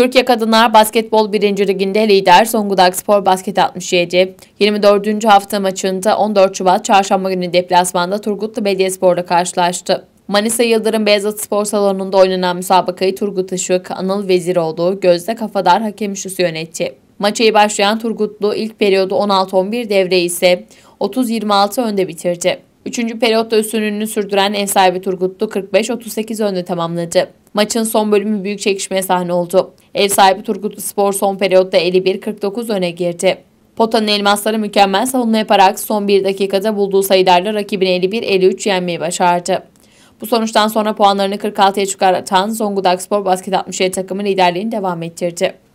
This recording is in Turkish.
Türkiye Kadınlar Basketbol 1. Liginde lider Zonguldak Spor Basket 67, 24. hafta maçında 14 Şubat Çarşamba günü deplasmanda Turgutlu Belediyespor'la karşılaştı. Manisa Yıldırım Beyazıt Spor Salonu'nda oynanan müsabakayı Turgut Işık, Anıl Veziroğlu, Gözde Kafadar hakem üstüsü yönetti. Maça iyi başlayan Turgutlu ilk periyodu 16-11 devre ise 30-26 önde bitirdi. Üçüncü periyotta üstünlüğünü sürdüren ev sahibi Turgutlu 45-38 önde tamamladı. Maçın son bölümü büyük çekişmeye sahne oldu. Ev sahibi Turgutlu Spor son periyotta 51-49 öne girdi. Pota'nın elmasları mükemmel savunma yaparak son bir dakikada bulduğu sayılarla rakibini 51-53 yenmeyi başardı. Bu sonuçtan sonra puanlarını 46'ya çıkartan Zonguldak Spor Basket 67 takımı liderliğini devam ettirdi.